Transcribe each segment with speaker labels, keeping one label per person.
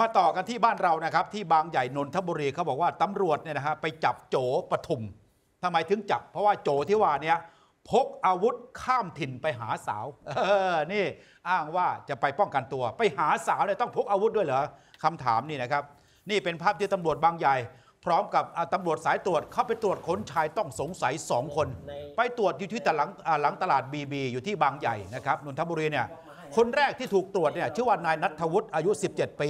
Speaker 1: มาต่อกันที่บ้านเรานะครับที่บางใหญ่นนทบุรีเขาบอกว่าตำรวจเนี่ยนะฮะไปจับโจปทุมทำไมถึงจับ เพราะว่าโจที่ว่าเนี่ยพกอาวุธข้ามถิ่นไปหาสาวเออนี่ อ้างว่าจะไปป้องกันตัว ไปหาสาวเลยต้องพกอาวุธด้วยเหรอคำถามนี่นะครับนี่เป็นภาพที่ตำรวจบางใหญ่ พร้อมกับตำรวจสายตรวจเข้าไปตรวจค้นชายต้องสงสัย2คน ไปตรวจอยู่ที่ตลังหลังตลาดบีบีอยู่ที่บางใหญ่นะครับนนทบุรีเนี่ยคนแรกที่ถูกตรวจเนี่ยชื่อว่านายนัทวุฒิอายุ 17 ปี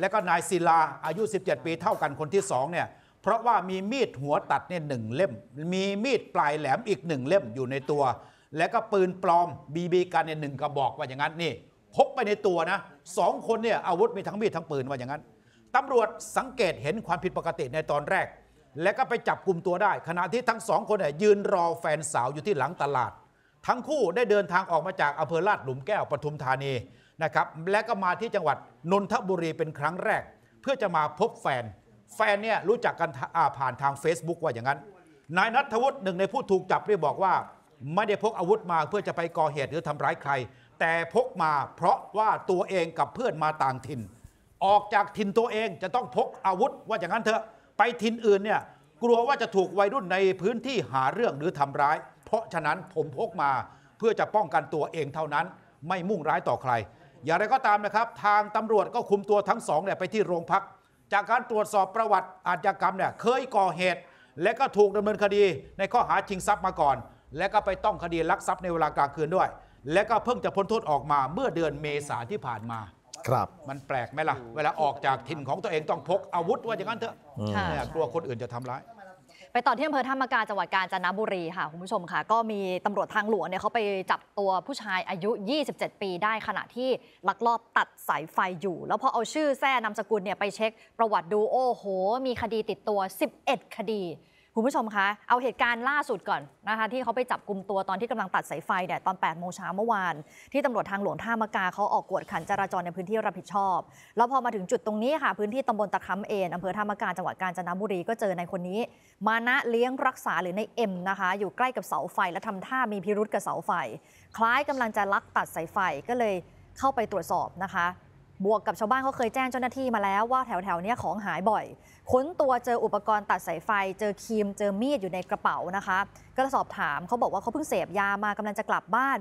Speaker 1: และก็นายศิลา อายุ 17 ปีเท่ากันคนที่ 2เนี่ยเพราะว่ามีมีดหัวตัดเนี่ยหนึ่งเล่ม มีมีดปลายแหลมอีกหนึ่งเล่มอยู่ในตัว และก็ปืนปลอมบีบีกันเนี่ยหนึ่งกระบอกว่าอย่างนั้นนี่พกไปในตัวนะสองคนเนี่ยอาวุธมีทั้งมีดทั้งปืนว่าอย่างนั้นตำรวจสังเกตเห็นความผิดปกติในตอนแรก และก็ไปจับกลุ่มตัวได้ ขณะที่ทั้งสองคนเนี่ยยืนรอแฟนสาวอยู่ที่หลังตลาดทั้งคู่ได้เดินทางออกมาจากอำเภอลาดหลุมแก้วปทุมธานีนะครับและก็มาที่จังหวัด นนทบุรีเป็นครั้งแรก เพื่อจะมาพบแฟน แฟนเนี่ยรู้จักกันผ่านทาง Facebook ว่าอย่างนั้น นายนัทวุฒิหนึ่งในผู้ถูกจับได้บอกว่า ไม่ได้พกอาวุธมาเพื่อจะไปก่อเหตุหรือทำร้ายใคร แต่พกมาเพราะว่าตัวเองกับเพื่อนมาต่างถิ่น ออกจากถิ่นตัวเองจะต้องพกอาวุธว่าอย่างนั้นเถอะ ไปถิ่นอื่นเนี่ยกลัวว่าจะถูกวัยรุ่นในพื้นที่หาเรื่องหรือทำร้ายเพราะฉะนั้นผมพกมาเพื่อจะป้องกันตัวเองเท่านั้นไม่มุ่งร้ายต่อใคร อย่างไรก็ตามนะครับ ทางตำรวจก็คุมตัวทั้งสองเนี่ยไปที่โรงพัก จากการตรวจสอบประวัติอาชญากรรมเนี่ยเคยก่อเหตุ และก็ถูกดำเนินคดีในข้อหาชิงทรัพย์มาก่อน และก็ไปต้องคดีลักทรัพย์ในเวลากลางคืนด้วย และก็เพิ่งจะพ้นโทษออกมาเมื่อเดือนเมษาที่ผ่านมา ครับ มันแปลกไหมล่ะ เวลาออกจากถิ่นของตัวเองต้องพกอาวุธว่าอย่างนั้นเถอะเนี่ยกลัวคนอื่นจะทำร้าย
Speaker 2: ไปต่อที่อำเภอธามกาจังหวัดกาญจนบุรีค่ะ คุณผู้ชมค่ะ ก็มีตำรวจทางหลวงเนี่ยเขาไปจับตัวผู้ชายอายุ 27 ปีได้ขณะที่ลักลอบตัดสายไฟอยู่ แล้วพอเอาชื่อแท้นามสกุลเนี่ยไปเช็คประวัติดูโอ้โห มีคดีติดตัว 11 คดีคุณผู้ชมคะเอาเหตุการณ์ล่าสุดก่อนนะคะ ที่เขาไปจับกลุ่มตัวตอนที่กำลังตัดสายไฟเนี่ยตอน 8 โมงเช้าเมื่อวานที่ตำรวจทางหลวงท่ามกาเขาออกกวดขันจราจรในพื้นที่รับผิดชอบ แล้วพอมาถึงจุดตรงนี้ค่ะพื้นที่ตำบลตะคำเอนอำเภอท่ามกาจังหวัดกาญจนบุรี ก็เจอในคนนี้ มานะเลี้ยงรักษาหรือในเอ็มนะคะอยู่ใกล้กับเสาไฟ และทำท่ามีพิรุษกับเสาไฟคล้ายกำลังจะลักตัดสายไฟก็เลยเข้าไปตรวจสอบนะคะบวกกับชาวบ้านเขาเคยแจ้งเจ้าหน้าที่มาแล้วว่าแถวแถวนี้ของหายบ่อย ค้นตัวเจออุปกรณ์ตัดสายไฟเจอคีมเจอมีดอยู่ในกระเป๋านะคะ ก็สอบถามเขาบอกว่าเขาเพิ่งเสพยามากำลังจะกลับบ้าน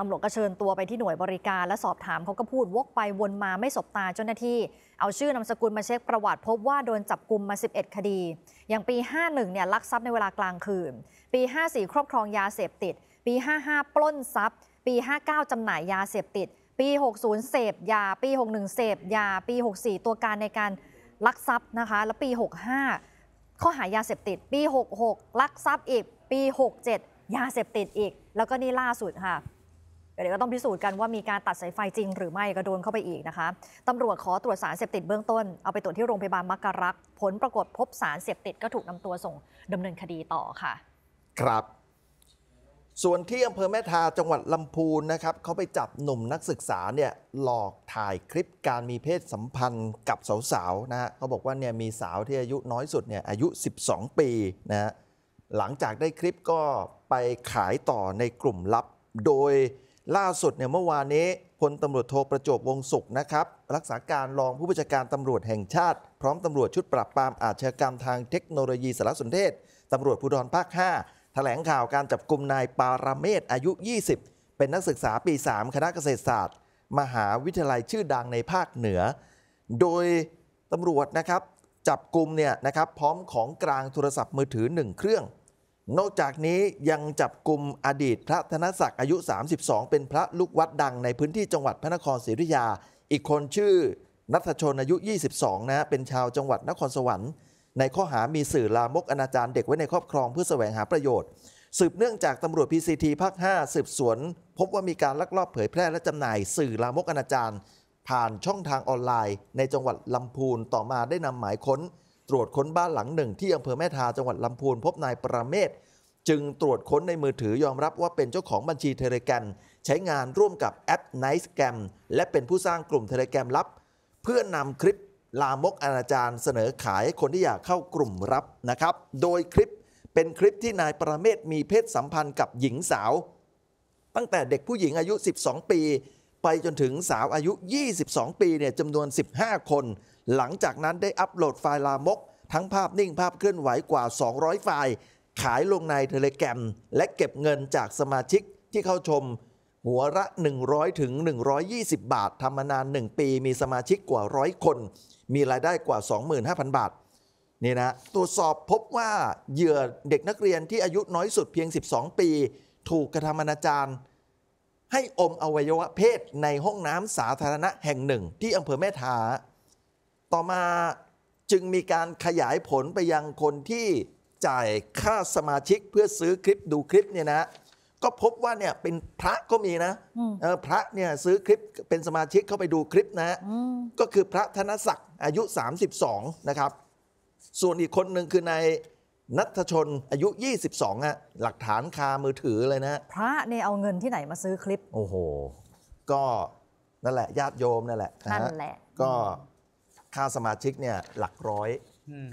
Speaker 2: ตำรวจก็เชิญตัวไปที่หน่วยบริการและสอบถามเขาก็พูดวกไปวนมาไม่สบตาเจ้าหน้าที่ เอาชื่อนามสกุลมาเช็คประวัติพบว่าโดนจับกลุมมา 11 คดี อย่างปี 51เนี่ยลักทรัพย์ในเวลากลางคืนปี 54 ครอบครองยาเสพติด ปี 55ปล้นทรัพย์ปี59จำหน่ายยาเสพติดปี60เสพยาปี 61เสพยาปี 64 ตัวการในการลักทรัพย์นะคะ แล้วปี 65 ข้อหายาเสพติดปี66ลักทรัพย์อีก ปี67ยาเสพติดอีก แล้วก็นี่ล่าสุดค่ะเดี๋ยวก็ต้องพิสูจน์กันว่ามีการตัดสายไฟจริงหรือไม่ก็โดนเข้าไปอีกนะคะตำรวจขอตรวจสารเสพติดเบื้องต้นเอาไปตรวจที่โรงพยาบาลมักกรักผลปรากฏพบสารเสพติดก็ถูกนำตัวส่งดำเนินคดีต่อค่ะ
Speaker 3: ครับส่วนที่อำเภอแม่ทาจังหวัดลำพูนนะครับเขาไปจับหนุ่มนักศึกษาเนี่ยหลอกถ่ายคลิปการมีเพศสัมพันธ์กับสาวๆนะฮะเขาบอกว่าเนี่ยมีสาวที่อายุน้อยสุดเนี่ยอายุ 12 ปีนะฮะหลังจากได้คลิปก็ไปขายต่อในกลุ่มลับ โดยล่าสุดเนี่ยเมื่อวานนี้พลตำรวจโทประจวบวงศุกร์นะครับ รักษาการรองผู้บัญชาการตำรวจแห่งชาติ พร้อมตำรวจชุดปราบปรามอาชญากรรมทางเทคโนโลยีสารสนเทศตำรวจภูธรภาค 5ถแถลงข่าวการจับกลุ่มนายปารเมศอายุ 20 เป็นนักศึกษาปี 3 คณะเกษตรศาสตร์ มหาวิทยาลัยชื่อดังในภาคเหนือ โดยตำรวจนะครับจับกลุ่มเนี่ยนะครับพร้อมของกลางโทรศัพท์มือถือ 1 เครื่อง นอกจากนี้ยังจับกลุ่มอดีตพระธนศักดิ์อายุ 32 เป็นพระลูกวัดดังในพื้นที่จังหวัดพระนครศรีอยุธยา อีกคนชื่อนัทชนอายุ 22 นะ เป็นชาวจังหวัดนครสวรรค์ในข้อหามีสื่อลามกอนาจารเด็กไว้ในครอบครองเพื่อแสวงหาประโยชน์สืบเนื่องจากตำรวจ PCT ภาค5สืบสวน พบว่ามีการลักลอบเผยแพร่และจำหน่ายสื่อลามกอนาจารผ่านช่องทางออนไลน์ ในจังหวัดลำพูนต่อมาได้นำหมายค้น ตรวจค้นบ้านหลังหนึ่งที่อำเภอแม่ทาจังหวัดลำพูนพบนายประเมศจึงตรวจค้นในมือถือยอมรับว่าเป็นเจ้าของบัญชีเทเลแกรมใช้งานร่วมกับแอป n i c e g a m และเป็นผู้สร้างกลุ่มเทเลแกรมลับ เพื่อนนำคลิปลามกอนาจารเสนอขายคนที่อยากเข้ากลุ่มรับนะครับ โดยคลิปเป็นคลิปที่นายประเมศมีเพศสัมพันธ์กับหญิงสาว ตั้งแต่เด็กผู้หญิงอายุ 12 ปี ไปจนถึงสาวอายุ 22 ปีเนี่ยจำนวน 15 คน หลังจากนั้นได้อัปโหลดไฟล์ลามก ทั้งภาพนิ่งภาพเคลื่อนไหวกว่า 200 ไฟล์ ขายลงในเทเลแกรม และเก็บเงินจากสมาชิกที่เข้าชม หัวละ 100 ถึง 120 บาททำมานาน1ปี มีสมาชิกกว่าร้อยคนมีรายได้กว่า 25,000 บาทนี่นะตรวจสอบพบว่าเหยื่อเด็กนักเรียนที่อายุน้อยสุดเพียง 12 ปี ถูกกระทำอนาจารให้อม อวัยวะเพศในห้องน้ำสาธารณะแห่งหนึ่งที่อำเภอแม่ทา ต่อมาจึงมีการขยายผลไปยังคนที่จ่ายค่าสมาชิกเพื่อซื้อคลิปดูคลิปเนี่ยนะก็พบว่าเนี่ยเป็นพระก็มีนะพระเนี่ยซื้อคลิปเป็นสมาชิกเข้าไปดูคลิปนะก็คือพระธนศักดิ์อายุ 32นะครับส่วนอีกคนหนึ่งคือในนัทชนอายุ 22อะหลักฐานคามือถือเลยนะ พระเนี่ยเอาเงินที่ไหนมาซื้อคลิป โอ้โหก็นั่นแหละญาติโยมนั่นแหละนั่นแหละ ก็ค่าสมาชิกเนี่ยหลักร้อย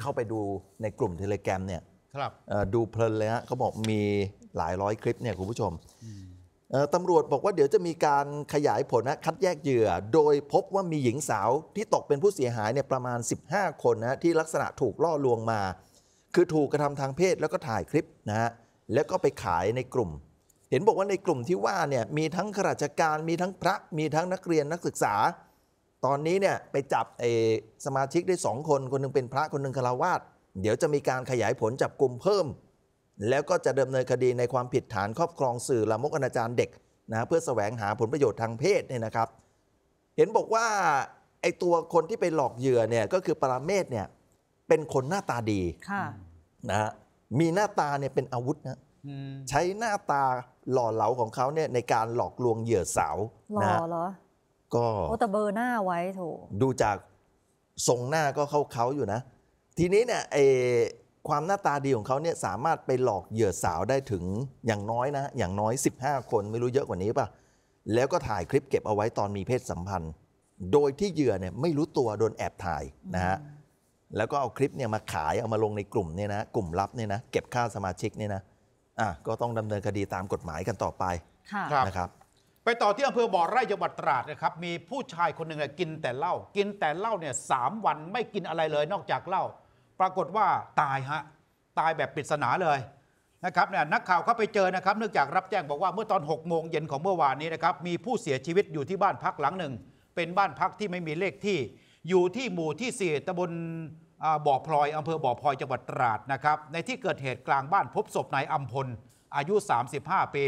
Speaker 3: เข้าไปดูในกลุ่มเทเลแกรมเนี่ยดูเพลินเลยฮะเขาบอกมีหลายร้อยคลิปเนี่ยคุณผู้ชม ตำรวจบอกว่าเดี๋ยวจะมีการขยายผลนะคัดแยกเหยื่อ โดยพบว่ามีหญิงสาวที่ตกเป็นผู้เสียหายเนี่ยประมาณ 15 คนนะที่ลักษณะถูกล่อลวงมา คือถูกกระทำทางเพศแล้วก็ถ่ายคลิปนะฮะ แล้วก็ไปขายในกลุ่ม เห็นบอกว่าในกลุ่มที่ว่าเนี่ยมีทั้งข้าราชการ มีทั้งพระ มีทั้งนักเรียนนักศึกษา ตอนนี้เนี่ยไปจับเอสมาชิกได้ 2 คนคนนึงเป็นพระคนนึงคารวาส เดี๋ยวจะมีการขยายผลจับกลุ่มเพิ่มแล้วก็จะดำเนินคดีในความผิดฐานครอบครองสื่อละมกอนาจารเด็กนะเพื่อแสวงหาผลประโยชน์ทางเพศเนี่ยนะครับ เห็นบอกว่า ไอ้ตัวคนที่ไปหลอกเหยื่อเนี่ยก็คือ ปราเมศเนี่ยเป็นคนหน้าตาดีนะนะมีหน้าตาเนี่ยเป็นอาวุธนะใช้หน้าตาหล่อเหลาของเขาเนี่ยในการหลอกลวงเหยื่อสาวหล่อเหรอก็โอแ
Speaker 2: ต่เบอร์หน้าไว้โถ
Speaker 3: ดูจากทรงหน้าก็เข้าเขาอยู่นะทีนี้เนี่ยไอความหน้าตาดีของเขาเนี่ยสามารถไปหลอกเหยื่อสาวได้ถึงอย่างน้อยนะอย่างน้อย 15 คนไม่รู้เยอะกว่านี้ป่ะ แล้วก็ถ่ายคลิปเก็บเอาไว้ตอนมีเพศสัมพันธ์ โดยที่เหยื่อเนี่ยไม่รู้ตัวโดนแอบถ่ายนะฮะแล้วก็เอาคลิปเนี่ยมาขายเอามาลงในกลุ่มเนี่ยนะ กลุ่มลับเนี่ยนะเก็บค่าสมาชิกเนี่ยนะอ่ะก็ต้องดำเนินคดีตามกฎหมายกันต่อไปนะครับ
Speaker 1: ไปต่อที่อำเภอบ่อไร่จังหวัดตราดนะครับมีผู้ชายคนหนึ่งกินแต่เหล้ากินแต่เหล้าเนี่ยสามวันไม่กินอะไรเลยนอกจากเหล้าปรากฏว่าตายฮะตายแบบปริศนาเลยนะครับเนี่ยนักข่าวเข้าไปเจอนะครับ เนื่องจากรับแจ้งบอกว่าเมื่อตอน6โมงเย็นของเมื่อวานนี้นะครับมีผู้เสียชีวิตอยู่ที่บ้านพักหลังหนึ่ง เป็นบ้านพักที่ไม่มีเลขที่ อยู่ที่หมู่ที่สี่ตำบลบ่อพลอยอำเภอบ่อพลอยจังหวัดตราดนะครับในที่เกิดเหตุกลางบ้านพบศพนายอัมพลอายุ 35 ปี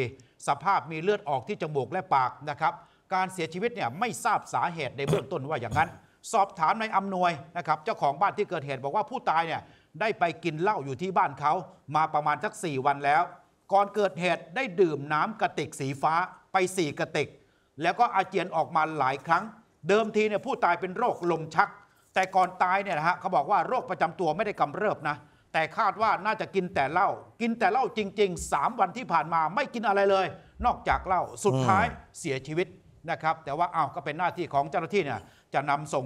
Speaker 1: สภาพมีเลือดออกที่จมูกและปากนะครับการเสียชีวิตเนี่ยไม่ทราบสาเหตุในเบื้องต้นว่าอย่างนั้นสอบถามนายอำนวยนะครับ เจ้าของบ้านที่เกิดเหตุบอกว่าผู้ตายเนี่ยได้ไปกินเหล้าอยู่ที่บ้านเขามาประมาณสัก 4 วันแล้ว ก่อนเกิดเหตุได้ดื่มน้ำกระติกสีฟ้าไป 4กระติก แล้วก็อาเจียนออกมาหลายครั้ง เดิมทีเนี่ยผู้ตายเป็นโรคลมชัก แต่ก่อนตายเนี่ยนะฮะเขาบอกว่าโรคประจำตัวไม่ได้กำเริบนะแต่คาดว่าน่าจะกินแต่เหล้ากินแต่เหล้าจริง ๆ 3 วันที่ผ่านมาไม่กินอะไรเลย นอกจากเหล้าสุดท้ายเสียชีวิตนะครับแต่ว่าเอาก็เป็นหน้าที่ของเจ้าหน้าที่เนี่ยจะนำส่ง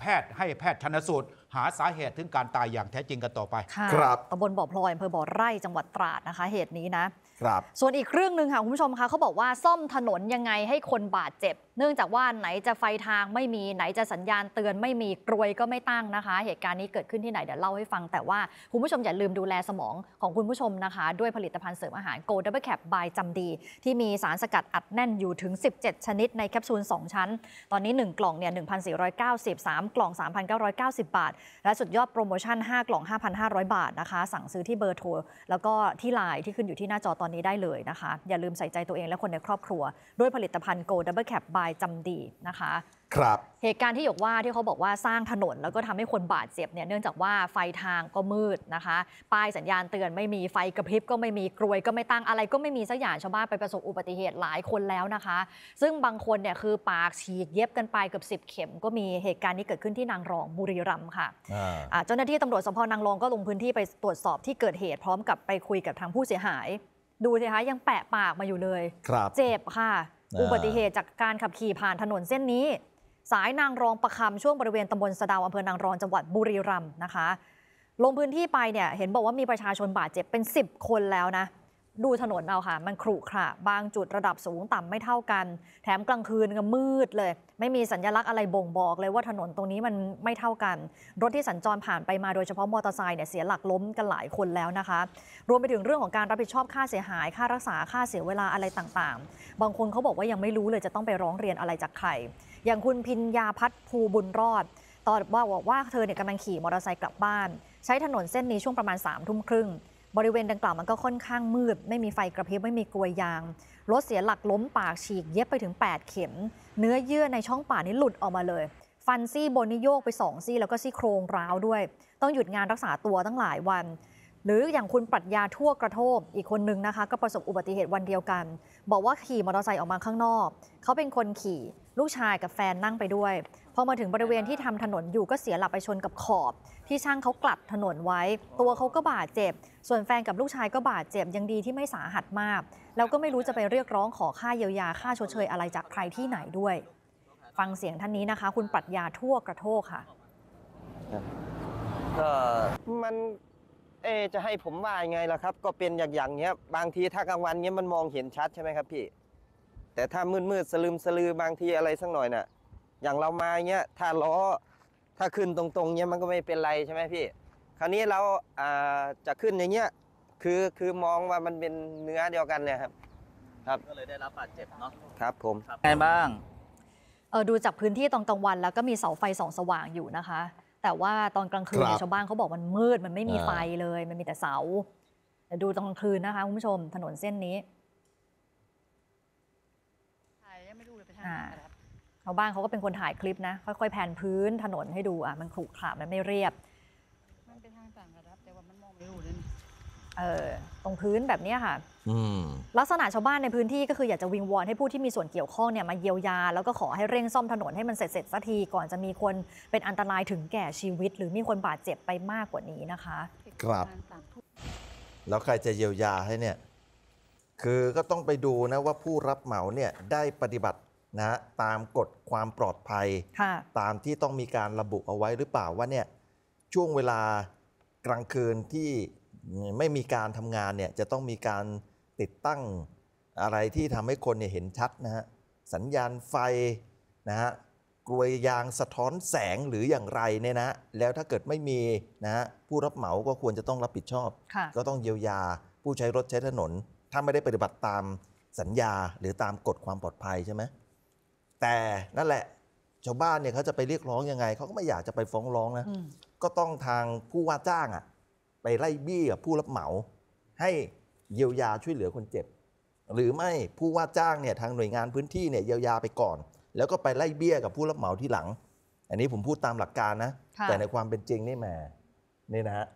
Speaker 1: แพทย์ให้แพทย์ชนสูตรหาสาเหตุถึงการตายอย่างแท้จริงกันต่อไป ครับตำ
Speaker 2: บลบ่อพลอยอำเภอบ่อไร่จังหวัดตราดนะคะเหตุนี้นะครับส่วนอีกเรื่องหนึ่งค่ะ คุณผู้ชมคะเขาบอกว่าซ่อมถนนยังไงให้คนบาดเจ็บ เนื่องจากว่าไหนจะไฟทางไม่มีไหนจะสัญญาณเตือนไม่มีกรวยก็ไม่ตั้งนะคะ เหตุการณ์นี้เกิดขึ้นที่ไหนเดี๋ยวเล่าให้ฟังแต่ว่าคุณผู้ชมอย่าลืมดูแลสมองของคุณผู้ชมนะคะ ด้วยผลิตภัณฑ์เสริมอาหารโกลดับเบิลแคปบายจำดีที่มีสารสกัดอัดแน่นอยู่ถึง 17 ชนิดในแคปซูล2ชั้น ตอนนี้1กล่องเนี่ย1,490 3กล่อง3,990บาท และสุดยอดโปรโมชั่น5กล่อง5,500 บาทนะคะ สั่งซื้อที่เบอร์โทรแล้วก็ที่ไลน์ที่ขึ้นอยู่ที่หน้าจอตอนนนี้ได้เลยนะคะอย่าลืมใส่ใจตัวเองและคนในครอบครัว ด้วยผลิตภัณฑ์ Go Double Cap by จำดีนะคะครับ เหตุการณ์ที่หยกว่าที่เขาบอกว่าสร้างถนน แล้วก็ทำให้คนบาดเจ็บเนี่ยเนื่องจากว่าไฟทางก็มืดนะคะป้ายสัญญาณเตือนไม่มีไฟกระพริบก็ไม่มีกรวยก็ไม่ตั้งอะไรก็ไม่มีสักอย่างชาวบ้านไปประสบอุบัติเหตุหลายคนแล้วนะคะ ซึ่งบางคนเนี่ยคือปากฉีกเย็บกันไปเกือบสิบเข็ม ก็มีเหตุการณ์นี้เกิดขึ้นที่นางรองบุรีรัมย์ค่ะเจ้าหน้าที่ตำรวจสพนางรองก็ลงพื้นที่ไปตรวจสอบที่เกิดเหตุพร้อมกับไปคุยกับทางผู้เสียหายดูสิคะ ยังแปะปากมาอยู่เลยเจ็บค่ะ อุบัติเหตุจากการขับขี่ผ่านถนนเส้นนี้ สายนางรองประคำช่วงบริเวณตำบลสะดาวอำเภอนางรองจังหวัดบุรีรัมย์นะคะ ลงพื้นที่ไปเนี่ยเห็นบอกว่ามีประชาชนบาดเจ็บเป็น 10 คนแล้วนะดูถนนเอาค่ะมันขรุขระบางจุดระดับสูงต่ำไม่เท่ากัน แถมกลางคืนก็มืดเลย ไม่มีสัญญลักษณ์อะไรบ่งบอกเลยว่าถนนตรงนี้มันไม่เท่ากัน รถที่สัญจรผ่านไปมาโดยเฉพาะมอเตอร์ไซค์เนี่ย เสียหลักล้มกันหลายคนแล้วนะคะ รวมไปถึงเรื่องของการรับผิดชอบค่าเสียหายค่ารักษาค่าเสียเวลาอะไรต่างๆ บางคนเขาบอกว่ายังไม่รู้เลยจะต้องไปร้องเรียนอะไรจากใครอย่างคุณพิญญาพัฒภูบุญรอด ตอนบอกว่าเธอเนี่ยกำลังขี่มอเตอร์ไซค์กลับบ้าน ใช้ถนนเส้นนี้ช่วงประมาณ3ามทุ่มครึ่งบริเวณดังกล่าวมันก็ค่อนข้างมืด ไม่มีไฟกระพริบไม่มีกลวยยางรถเสียหลักล้มปากฉีกเย็บไปถึง 8 เข็ม เนื้อเยื่อในช่องปากนี่หลุดออกมาเลย ฟันซี่บนนี่โยกไป 2 ซี่แล้วก็ซี่โครงร้าวด้วย ต้องหยุดงานรักษาตัวตั้งหลายวันหรืออย่างคุณปรัชญาทั่วกระโทกอีกคนนึงนะคะ ก็ประสบอุบัติเหตุวันเดียวกัน บอกว่าขี่มอเตอร์ไซค์ออกมาข้างนอกเขาเป็นคนขี่ลูกชายกับแฟนนั่งไปด้วยพอมาถึงบริเวณที่ทำถนนอยู่ก็เสียหลักไปชนกับขอบ ที่ช่างเขากลัดถนนไว้ตัวเขาก็บาดเจ็บส่วนแฟนกับลูกชายก็บาดเจ็บยังดีที่ไม่สาหัสมากแล้วก็ไม่รู้จะไปเรียกร้องขอค่าเยียวยาค่าชดเชยอะไรจากใครที่ไหนด้วย ฟังเสียงท่านนี้นะคะ คุณปรัชญาทั่วกระโทกค่ะ
Speaker 3: ก็มันเอจะให้ผมว่ายังไงล่ะครับ ก็เป็นอย่างอย่างเงี้ยบางทีถ้ากลางวันเงี้ยมันมองเห็นชัดใช่ไหมครับพี่ แต่ถ้ามืดมืดสลืมสลือบางทีอะไรสักหน่อยน่ะอย่างเรามาเงี้ยถ้าล้อถ้าขึ้นตรงๆเงี้ยมันก็ไม่เป็นไรใช่ไหมพี่ คราวนี้เราอ่าจะขึ้นอย่างเงี้ยคือคือมองว่ามันเป็นเนื้อเดียวกันเนี่ยครับ ครับก็เลยได้รับบาดเจ็บเนาะครับผมไงบ้าง
Speaker 2: เออดูจากพื้นที่ตอนกลางวันแล้วก็มีเสาไฟส่อง สว่างอยู่นะคะแต่ว่าตอนกลางคืน ชาวบ้านเขาบอกมันมืด มันไม่มีไฟเลย มันมีแต่เสาดูตอนกลางคืนนะคะ คุณผู้ชมถนนเส้นนี้ชาวบ้านเขาก็เป็นคนถ่ายคลิปนะ ค่อย ๆแผนพื้นถนนให้ดูอ่ะมันขรุขระมันไม่เรียบเออตรงพื้นแบบนี้ค่ะ ลักษณะชาวบ้านในพื้นที่ก็คืออยากจะวิงวอนให้ผู้ที่มีส่วนเกี่ยวข้องเนี่ย มาเยียวยาแล้วก็ขอให้เร่งซ่อมถนน ให้มันเสร็จเสร็จสักที ก่อนจะมีคนเป็นอันตรายถึงแก่ชีวิต หรือมีคนบาดเจ็บไปมากกว่านี้นะคะ ครับ
Speaker 3: แล้วใครจะเยียวยาให้เนี่ย คือก็ต้องไปดูนะว่าผู้รับเหมาเนี่ยได้ปฏิบัตินะตามกฎความปลอดภัยตามที่ต้องมีการระบุเอาไว้หรือเปล่าว่าเนี่ยช่วงเวลากลางคืนที่ไม่มีการทำงานเนี่ย จะต้องมีการติดตั้งอะไรที่ทำให้คนเนี่ยเห็นชัดนะฮะสัญญาณไฟนะฮะกลวยยางสะท้อนแสงหรืออย่างไรเนี่ยนะแล้วถ้าเกิดไม่มีนะฮะ ผู้รับเหมาก็ควรจะต้องรับผิดชอบ ก็ต้องเยียวยาผู้ใช้รถใช้ถนน ถ้าไม่ได้ปฏิบัติตามสัญญาหรือตามกฎความปลอดภัยใช่ไหมแต่นั่นแหละชาวบ้านเนี่ยเขาจะไปเรียกร้องยังไง เขาก็ไม่อยากจะไปฟ้องร้องนะก็ต้องทางผู้ว่าจ้างอ่ะไปไล่บี้กับผู้รับเหมา ให้เยียวยาช่วยเหลือคนเจ็บ หรือไม่ผู้ว่าจ้างเนี่ยทางหน่วยงานพื้นที่เนี่ยเยียวยาไปก่อน แล้วก็ไปไล่เบี้ยกับผู้รับเหมาที่หลัง อันนี้ผมพูดตามหลักการนะ แต่ในความเป็นจริงนี่แหมนี่นะฮะ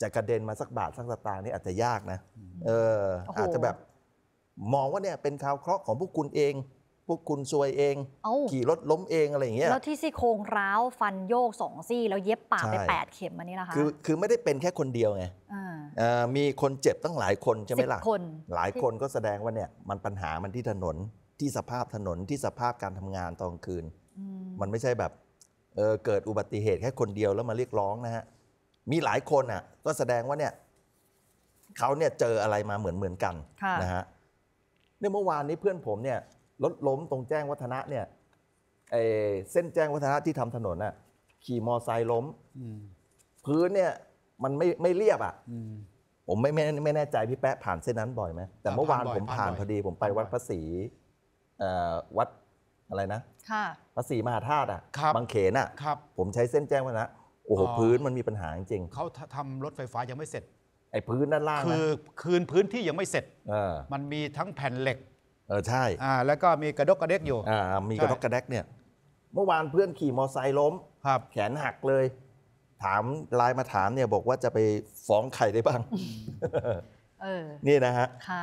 Speaker 3: จะกระเด็นมาสักบาทสักสตางค์นี่อาจจะยากนะเอออาจจะแบบ มองว่าเนี่ยเป็นข่าวเคราะห์ของพวกคุณเองพวกคุณซวยเองขี่รถล้มเองอะไรอย่างเงี้ยแล้ว
Speaker 2: ที่ซี่โครงร้าว ฟันโยกสองซี่ แล้วเย็บปากไปแปดเข็มอันนี้นะคะคือ
Speaker 3: คือไม่ได้เป็นแค่คนเดียวไงมีคนเจ็บตั้งหลายคนใช่ไหมล่ะหลายคนก็แสดงว่าเนี่ยมันปัญหามันที่ถนนที่สภาพถนนที่สภาพการทำงานตอนคืน มันไม่ใช่แบบเเกิดอุบัติเหตุแค่คนเดียวแล้วมาเรียกร้องนะฮะมีหลายคนอ่ะ ก็แสดงว่าเนี่ยเขาเนี่ยเจออะไรมาเหมือนเหมือนกันนะฮะเนี่ยเมื่อวานนี้เพื่อนผมเนี่ยรถล้มตรงแจ้งวัฒนะเนี่ยเอเส้นแจ้งวัฒนะที่ทำถนนน่ะขี่มอไซค์ล้มพื้นเนี่ยมันไม่ไม่เรียบอ่ะผมไม่ไม่แน่ใจพี่แป๊ะผ่านเส้นนั้นบ่อยไหมแต่เมื่อวานผมผ่านพอดีผมไปวัดพระศรีวัดอะไรนะพระศรีมหาธาตุอ่ะบางเขนอ่ะผมใช้เส้นแจ้งวัฒนะโอ้โหพื้นมันมีปัญหาจริงเขาทำรถไฟฟ้ายังไม่เสร็จไอ้พื้นด้านล่างคือคืนพื้นที่ยังไม่เสร็จมันมีทั้งแผ่นเหล็กเออใช่ อ่าแล้วก็มีกระดกกระเด็กอยู่ อ่ามีกระดกกระเดกเนี่ย เมื่อวานเพื่อนขี่มอไซค์ล้ม ครับ แขนหักเลย ถามลายมาถามเนี่ยบอกว่าจะไปฟ้องใครได้บ้าง เออ นี่นะฮะ
Speaker 2: ค่ะ